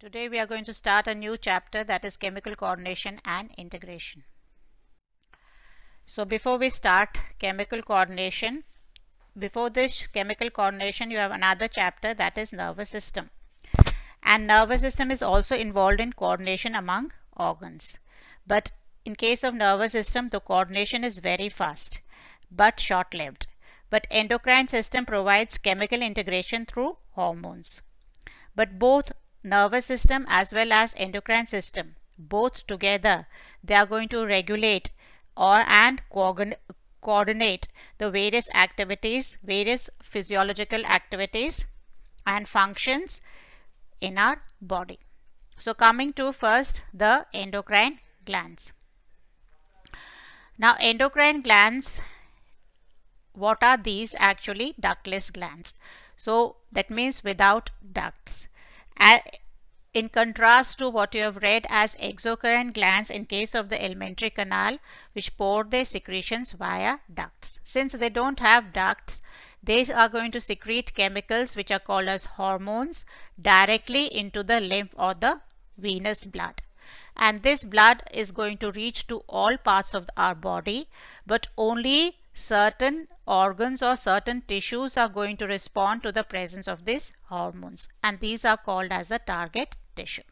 Today we are going to start a new chapter that is chemical coordination and integration. So before we start chemical coordination, before this chemical coordination you have another chapter that is nervous system. And nervous system is also involved in coordination among organs. But in case of nervous system the coordination is very fast but short-lived. But endocrine system provides chemical integration through hormones. But both nervous system as well as endocrine system both together they are going to regulate or and coordinate the various activities various physiological activities and functions in our body so coming to first the endocrine glands now endocrine glands what are these actually ductless glands so that means without ducts in contrast to what you have read as exocrine glands in case of the alimentary canal which pour their secretions via ducts. Since they don't have ducts, they are going to secrete chemicals which are called as hormones directly into the lymph or the venous blood. And this blood is going to reach to all parts of our body but only certain organs or certain tissues are going to respond to the presence of these hormones and these are called as a target tissue.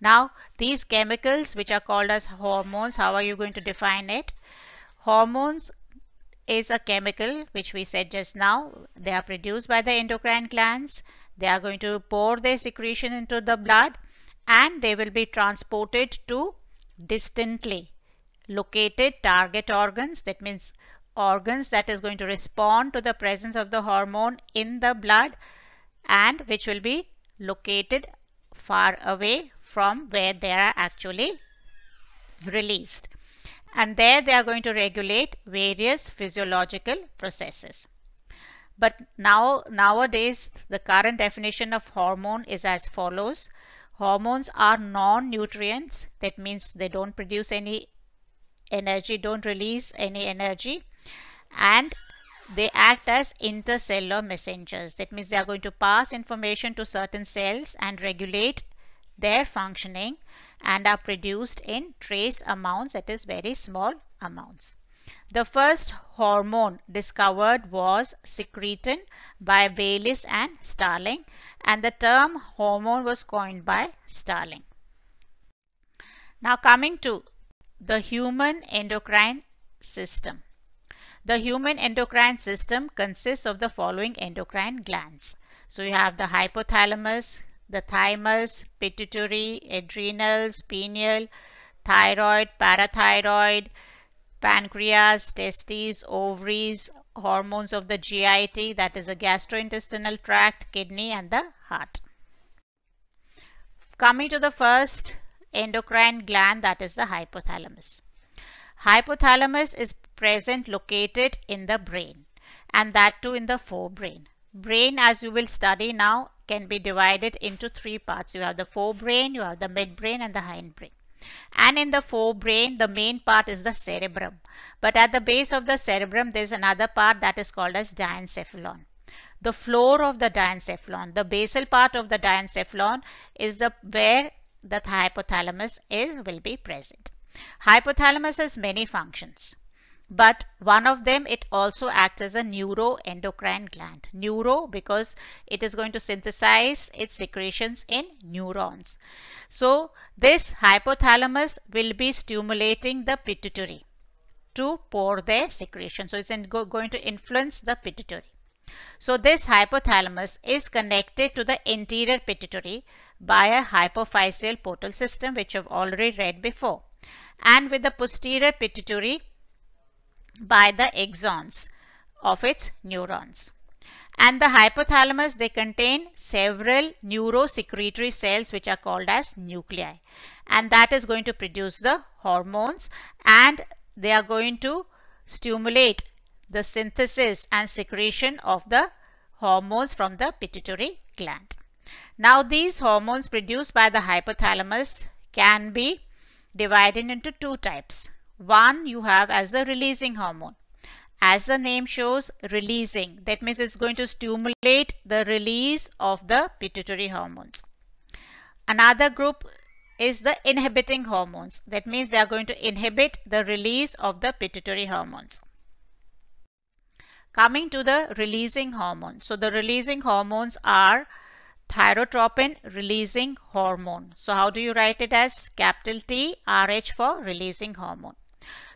Now these chemicals which are called as hormones, how are you going to define it? Hormones is a chemical which we said just now. They are produced by the endocrine glands. They are going to pour their secretion into the blood and they will be transported to distantly located target organs. That means organs that is going to respond to the presence of the hormone in the blood and which will be located far away from where they are actually released. And there they are going to regulate various physiological processes. But now, nowadays, the current definition of hormone is as follows. Hormones are non-nutrients. That means they don't produce any energy, don't release any energy and they act as intercellular messengers. That means they are going to pass information to certain cells and regulate their functioning and are produced in trace amounts, that is very small amounts. The first hormone discovered was secretin by Bayliss and Starling and the term hormone was coined by Starling. Now coming to the human endocrine system. The human endocrine system consists of the following endocrine glands. So you have the hypothalamus, the thymus, pituitary, adrenals, pineal, thyroid, parathyroid, pancreas, testes, ovaries, hormones of the GIT that is a gastrointestinal tract, kidney and the heart. Coming to the first endocrine gland that is the hypothalamus. Hypothalamus is present located in the brain and that too in the forebrain. Brain as you will study now can be divided into three parts. You have the forebrain, you have the midbrain and the hindbrain. And in the forebrain, the main part is the cerebrum. But at the base of the cerebrum, there is another part that is called as diencephalon. The floor of the diencephalon, the basal part of the diencephalon is the where the hypothalamus is will be present. Hypothalamus has many functions but one of them it also acts as a neuroendocrine gland neuro because it is going to synthesize its secretions in neurons so this hypothalamus will be stimulating the pituitary to pour their secretion so it's going to influence the pituitary so this hypothalamus is connected to the anterior pituitary by a hypophyseal portal system which you've already read before and with the posterior pituitary by the exons of its neurons. And the hypothalamus, they contain several neurosecretory cells which are called as nuclei. And that is going to produce the hormones and they are going to stimulate the synthesis and secretion of the hormones from the pituitary gland. Now these hormones produced by the hypothalamus can be divided into two types. One you have as the releasing hormone. As the name shows, releasing. That means it's going to stimulate the release of the pituitary hormones. Another group is the inhibiting hormones. That means they are going to inhibit the release of the pituitary hormones. Coming to the releasing hormone. So the releasing hormones are thyrotropin releasing hormone. So how do you write it as capital T RH for releasing hormone.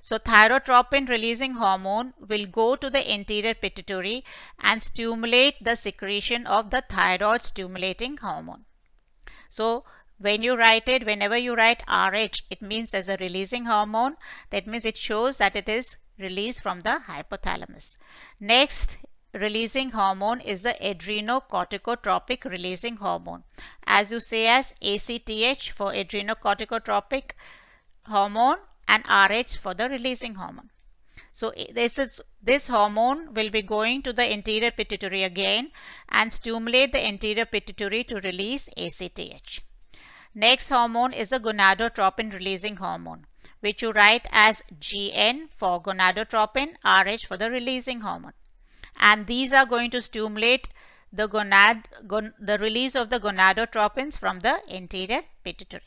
So thyrotropin releasing hormone will go to the anterior pituitary and stimulate the secretion of the thyroid stimulating hormone. So when you write it, whenever you write RH, it means as a releasing hormone. That means it shows that it is released from the hypothalamus. Next releasing hormone is the adrenocorticotropic releasing hormone. As you say as ACTH for adrenocorticotropic hormone and RH for the releasing hormone. So this is this hormone will be going to the anterior pituitary again and stimulate the anterior pituitary to release ACTH. Next hormone is the gonadotropin releasing hormone which you write as GN for gonadotropin, RH for the releasing hormone. And these are going to stimulate the gonad, gon, the release of the gonadotropins from the anterior pituitary.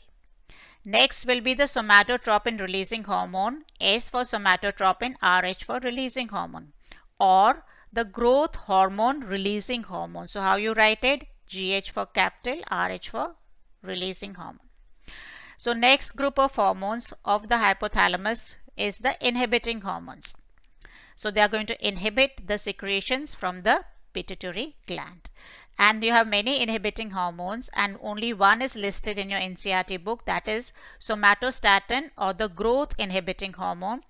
Next will be the somatotropin releasing hormone, S for somatotropin, RH for releasing hormone or the growth hormone releasing hormone. So how you write it? GH for capital, RH for releasing hormone. So next group of hormones of the hypothalamus is the inhibiting hormones. So they are going to inhibit the secretions from the pituitary gland and you have many inhibiting hormones and only one is listed in your NCRT book that is somatostatin or the growth inhibiting hormone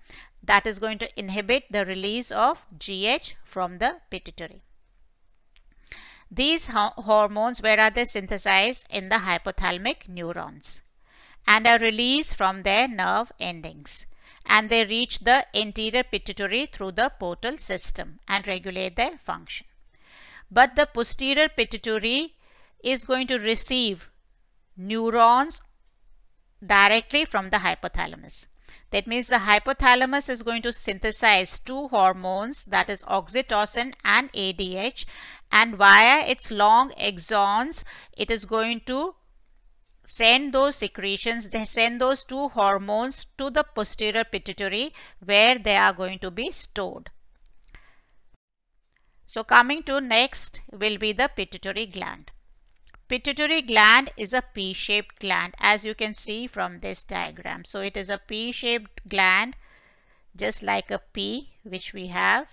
that is going to inhibit the release of GH from the pituitary. These hormones, where are they synthesized? In the hypothalamic neurons and are released from their nerve endings and they reach the anterior pituitary through the portal system and regulate their function but the posterior pituitary is going to receive neurons directly from the hypothalamus. That means the hypothalamus is going to synthesize two hormones that is oxytocin and ADH and via its long exons it is going to send those secretions, they send those two hormones to the posterior pituitary where they are going to be stored. So coming to next will be the pituitary gland. Pituitary gland is a P-shaped gland as you can see from this diagram. So it is a P-shaped gland just like a P which we have.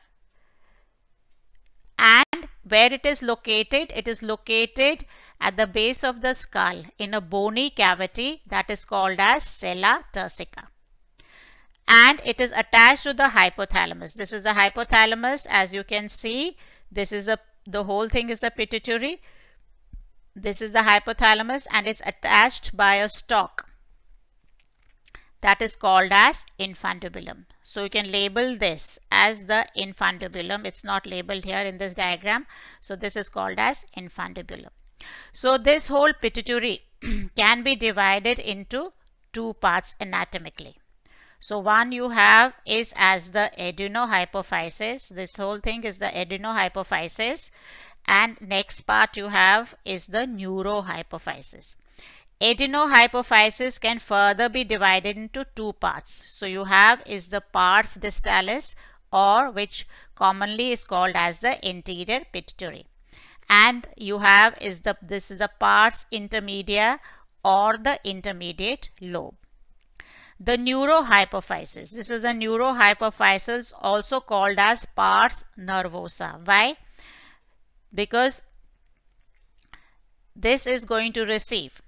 And where it is located, it is located at the base of the skull in a bony cavity that is called as sella tersica and it is attached to the hypothalamus. This is the hypothalamus as you can see. This is a, the whole thing is a pituitary. This is the hypothalamus and is attached by a stalk. That is called as infundibulum. So you can label this as the infundibulum. It's not labeled here in this diagram. So this is called as infundibulum. So this whole pituitary can be divided into two parts anatomically. So one you have is as the adenohypophysis. This whole thing is the adenohypophysis. And next part you have is the neurohypophysis. Adenohypophysis can further be divided into two parts. So you have is the pars distalis or which commonly is called as the anterior pituitary. And you have is the this is the pars intermedia or the intermediate lobe the neurohypophysis. This is the neurohypophysis also called as pars nervosa. Why? Because this is going to receive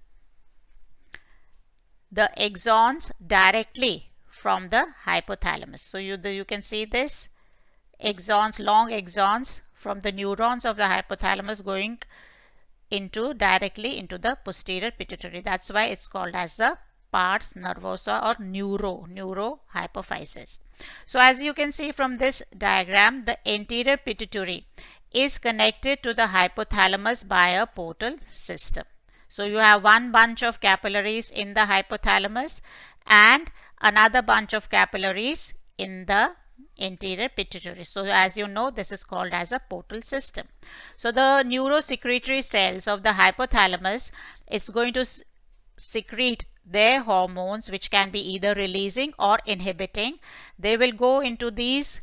the exons directly from the hypothalamus. So you, the, you can see this exons, long exons from the neurons of the hypothalamus going into directly into the posterior pituitary. That's why it's called as the pars nervosa or neuro, neurohypophysis. So as you can see from this diagram, the anterior pituitary is connected to the hypothalamus by a portal system. So you have one bunch of capillaries in the hypothalamus and another bunch of capillaries in the anterior pituitary. So as you know, this is called as a portal system. So the neurosecretory cells of the hypothalamus, it's going to secrete their hormones which can be either releasing or inhibiting. They will go into these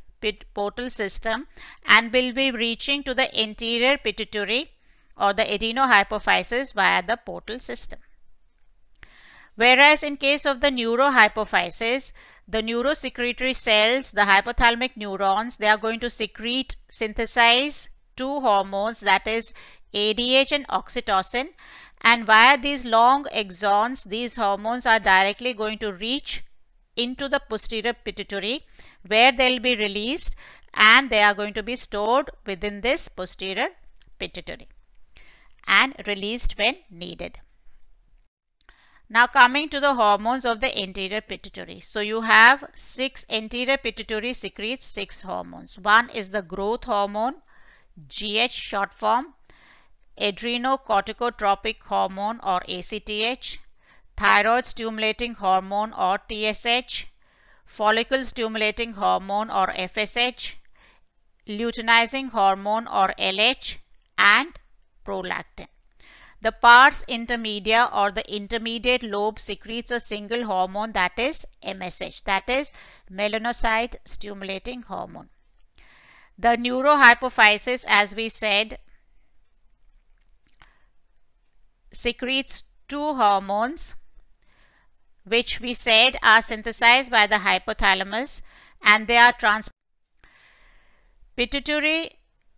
portal system and will be reaching to the anterior pituitary or the adenohypophysis via the portal system. Whereas in case of the neurohypophysis, the neurosecretory cells, the hypothalamic neurons, they are going to secrete, synthesize two hormones that is ADH and oxytocin and via these long axons, these hormones are directly going to reach into the posterior pituitary where they'll be released and they are going to be stored within this posterior pituitary and released when needed. Now coming to the hormones of the anterior pituitary. So you have six anterior pituitary secretes six hormones. One is the growth hormone, GH short form, adrenocorticotropic hormone or ACTH, thyroid stimulating hormone or TSH, follicle stimulating hormone or FSH, luteinizing hormone or LH, and prolactin. The pars intermedia or the intermediate lobe secretes a single hormone that is MSH, that is melanocyte stimulating hormone. The neurohypophysis, as we said, secretes two hormones which we said are synthesized by the hypothalamus and they are trans pituitary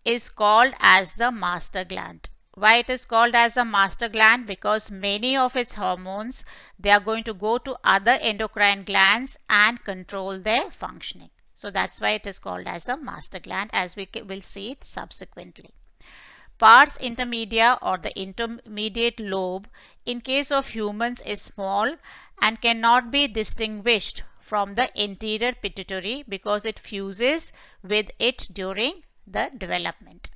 is called as the master gland why it is called as a master gland because many of its hormones they are going to go to other endocrine glands and control their functioning so that's why it is called as a master gland as we will see it subsequently Pars intermedia or the intermediate lobe in case of humans is small and cannot be distinguished from the anterior pituitary because it fuses with it during the development.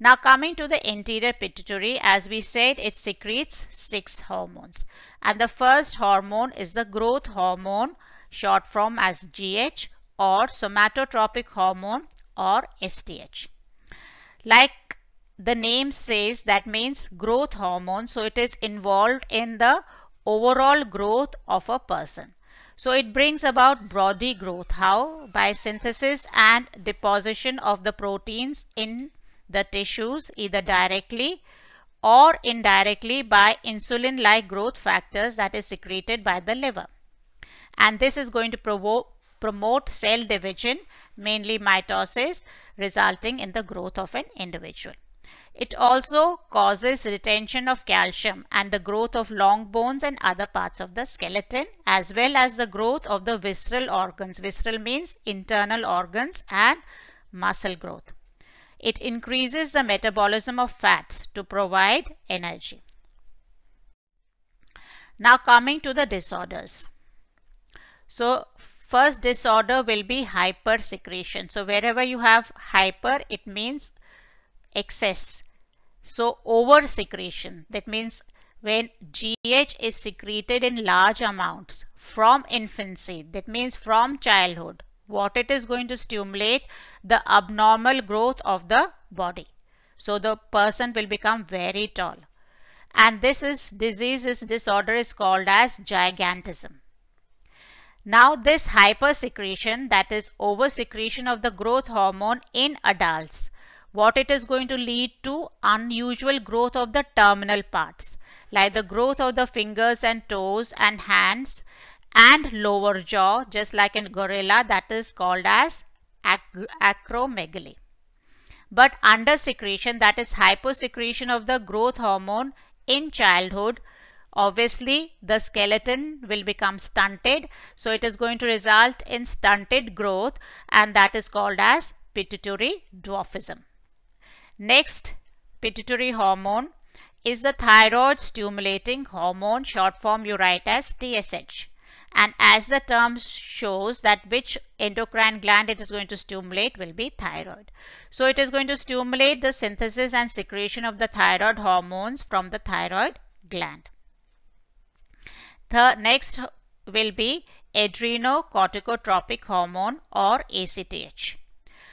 Now coming to the anterior pituitary, as we said, it secretes six hormones. And the first hormone is the growth hormone, short form as GH or somatotropic hormone or STH. Like the name says that means growth hormone. So it is involved in the overall growth of a person. So it brings about body growth. How? By synthesis and deposition of the proteins in the tissues either directly or indirectly by insulin-like growth factors that is secreted by the liver. And this is going to promote cell division, mainly mitosis, resulting in the growth of an individual. It also causes retention of calcium and the growth of long bones and other parts of the skeleton as well as the growth of the visceral organs. Visceral means internal organs and muscle growth. It increases the metabolism of fats to provide energy. Now coming to the disorders. So first disorder will be hypersecretion. So wherever you have hyper, it means excess. So over secretion that means when GH is secreted in large amounts from infancy that means from childhood what it is going to stimulate the abnormal growth of the body. So the person will become very tall and this is disease is disorder is called as gigantism. Now this hypersecretion that is over secretion of the growth hormone in adults what it is going to lead to unusual growth of the terminal parts like the growth of the fingers and toes and hands and lower jaw just like in gorilla that is called as ac acromegaly. But under secretion, that is hyposecretion of the growth hormone in childhood obviously the skeleton will become stunted so it is going to result in stunted growth and that is called as pituitary dwarfism. Next, pituitary hormone is the thyroid stimulating hormone short form you write as TSH and as the term shows that which endocrine gland it is going to stimulate will be thyroid. So it is going to stimulate the synthesis and secretion of the thyroid hormones from the thyroid gland. The next will be adrenocorticotropic hormone or ACTH.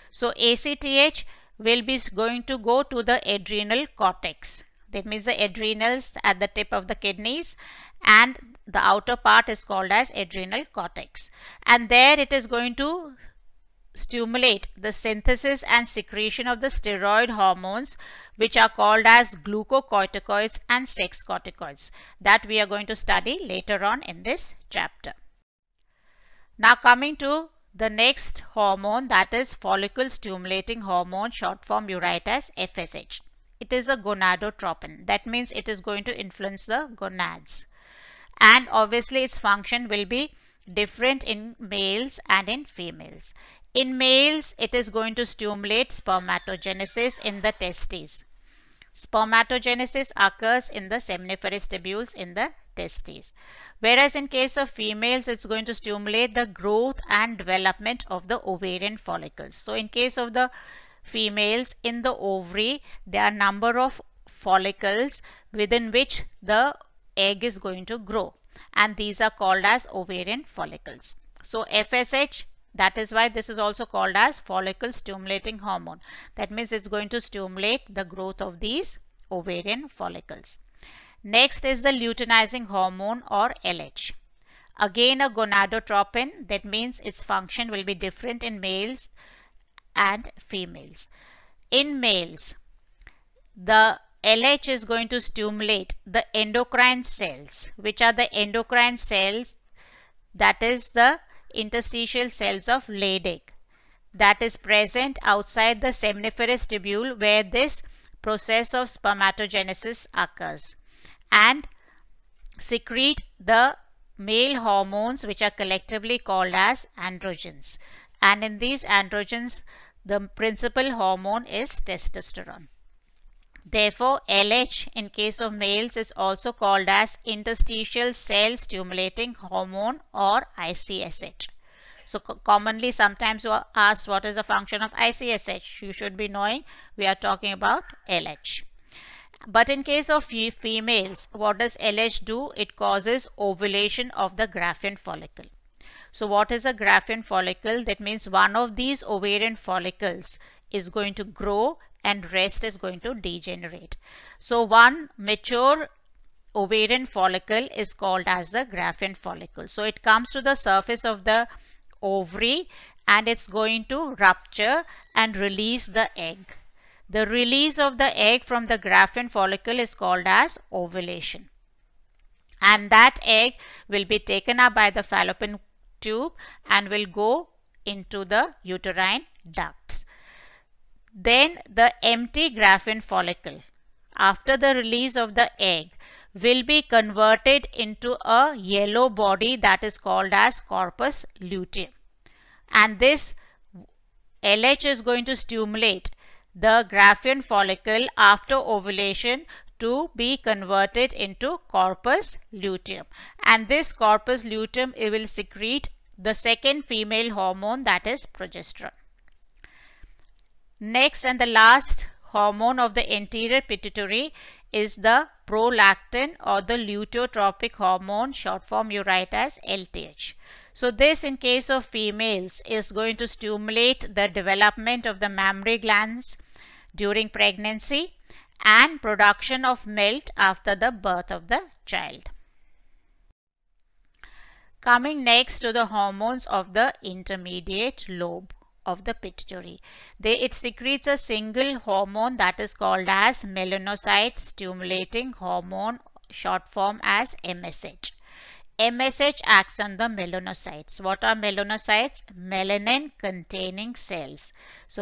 So ACTH will be going to go to the adrenal cortex. That means the adrenals at the tip of the kidneys and the outer part is called as adrenal cortex. And there it is going to stimulate the synthesis and secretion of the steroid hormones which are called as glucocorticoids and sex corticoids that we are going to study later on in this chapter. Now coming to the next hormone that is follicle stimulating hormone short form write as FSH. It is a gonadotropin. That means it is going to influence the gonads. And obviously its function will be different in males and in females. In males, it is going to stimulate spermatogenesis in the testes. Spermatogenesis occurs in the seminiferous tubules in the testes. Whereas in case of females, it's going to stimulate the growth and development of the ovarian follicles. So in case of the females in the ovary, there are number of follicles within which the egg is going to grow. And these are called as ovarian follicles. So FSH that is why this is also called as follicle stimulating hormone. That means it's going to stimulate the growth of these ovarian follicles. Next is the luteinizing hormone or LH. Again a gonadotropin that means its function will be different in males and females. In males, the LH is going to stimulate the endocrine cells which are the endocrine cells that is the interstitial cells of Leydig that is present outside the seminiferous tubule where this process of spermatogenesis occurs and secrete the male hormones which are collectively called as androgens and in these androgens the principal hormone is testosterone. Therefore, LH in case of males is also called as interstitial cell stimulating hormone or ICSH. So commonly sometimes you are asked what is the function of ICSH. You should be knowing we are talking about LH. But in case of females, what does LH do? It causes ovulation of the graphene follicle. So what is a graphene follicle? That means one of these ovarian follicles is going to grow and rest is going to degenerate. So one mature ovarian follicle is called as the graphene follicle. So it comes to the surface of the ovary and it's going to rupture and release the egg. The release of the egg from the graphene follicle is called as ovulation. And that egg will be taken up by the fallopian tube and will go into the uterine ducts. Then the empty graphene follicle after the release of the egg will be converted into a yellow body that is called as corpus luteum. And this LH is going to stimulate the graphene follicle after ovulation to be converted into corpus luteum. And this corpus luteum will secrete the second female hormone that is progesterone. Next and the last hormone of the anterior pituitary is the prolactin or the luteotropic hormone short form you write as LTH. So this in case of females is going to stimulate the development of the mammary glands during pregnancy and production of milk after the birth of the child. Coming next to the hormones of the intermediate lobe of the pituitary. They, it secretes a single hormone that is called as melanocyte stimulating hormone short form as MSH. MSH acts on the melanocytes. What are melanocytes? Melanin containing cells. So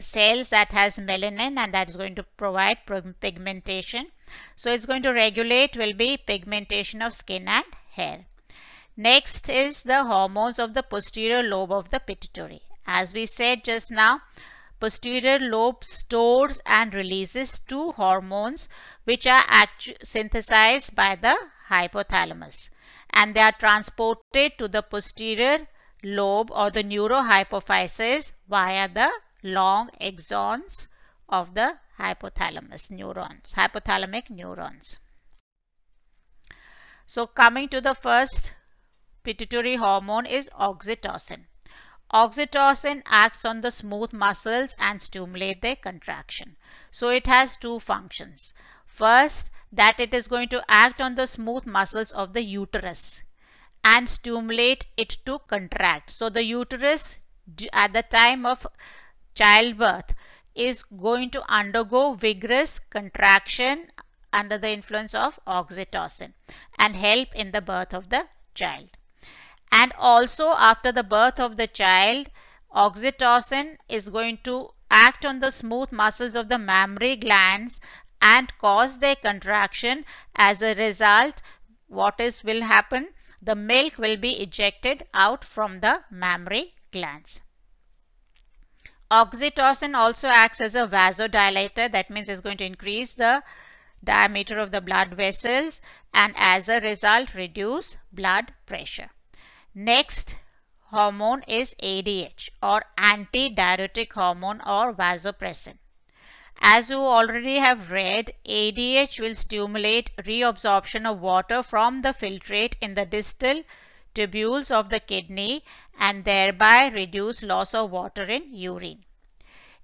cells that has melanin and that is going to provide pigmentation. So it's going to regulate will be pigmentation of skin and hair. Next is the hormones of the posterior lobe of the pituitary as we said just now, posterior lobe stores and releases two hormones which are synthesized by the hypothalamus and they are transported to the posterior lobe or the neurohypophysis via the long axons of the hypothalamus neurons, hypothalamic neurons. So coming to the first pituitary hormone is oxytocin. Oxytocin acts on the smooth muscles and stimulate their contraction. So it has two functions. First, that it is going to act on the smooth muscles of the uterus and stimulate it to contract. So the uterus at the time of childbirth is going to undergo vigorous contraction under the influence of oxytocin and help in the birth of the child and also after the birth of the child oxytocin is going to act on the smooth muscles of the mammary glands and cause their contraction as a result what is will happen the milk will be ejected out from the mammary glands oxytocin also acts as a vasodilator that means it's going to increase the diameter of the blood vessels and as a result reduce blood pressure Next hormone is ADH or antidiuretic hormone or vasopressin. As you already have read, ADH will stimulate reabsorption of water from the filtrate in the distal tubules of the kidney and thereby reduce loss of water in urine.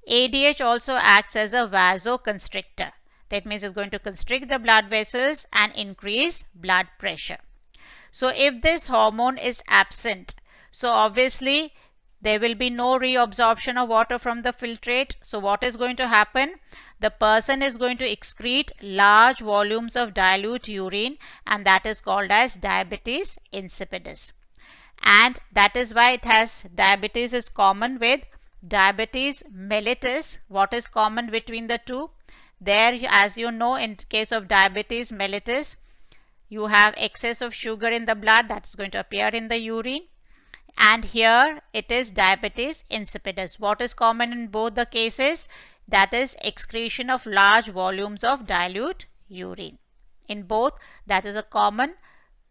ADH also acts as a vasoconstrictor. That means it's going to constrict the blood vessels and increase blood pressure. So if this hormone is absent, so obviously there will be no reabsorption of water from the filtrate. So what is going to happen? The person is going to excrete large volumes of dilute urine and that is called as diabetes insipidus. And that is why it has diabetes is common with diabetes mellitus. What is common between the two? There, as you know, in case of diabetes mellitus, you have excess of sugar in the blood that's going to appear in the urine and here it is diabetes insipidus. What is common in both the cases? That is excretion of large volumes of dilute urine. In both, that is a common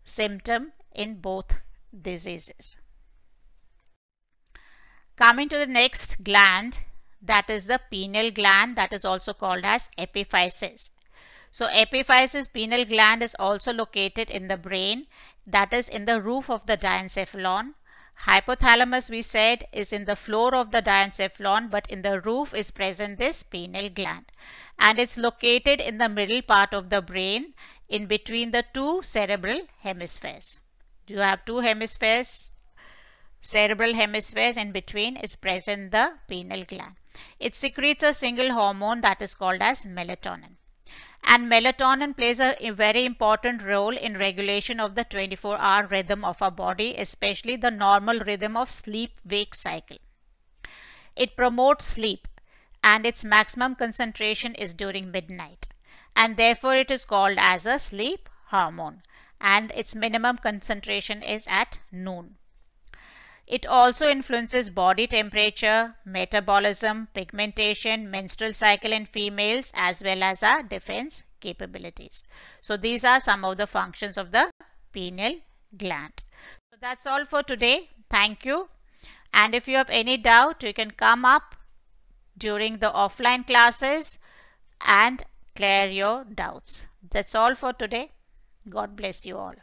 symptom in both diseases. Coming to the next gland, that is the pineal gland that is also called as epiphysis. So epiphysis pineal gland is also located in the brain that is in the roof of the diencephalon. Hypothalamus we said is in the floor of the diencephalon but in the roof is present this pineal gland and it's located in the middle part of the brain in between the two cerebral hemispheres. You have two hemispheres, cerebral hemispheres in between is present the pineal gland. It secretes a single hormone that is called as melatonin and melatonin plays a very important role in regulation of the 24-hour rhythm of our body, especially the normal rhythm of sleep-wake cycle. It promotes sleep and its maximum concentration is during midnight and therefore it is called as a sleep hormone and its minimum concentration is at noon. It also influences body temperature, metabolism, pigmentation, menstrual cycle in females as well as our defense capabilities. So these are some of the functions of the pineal gland. So that's all for today. Thank you. And if you have any doubt, you can come up during the offline classes and clear your doubts. That's all for today. God bless you all.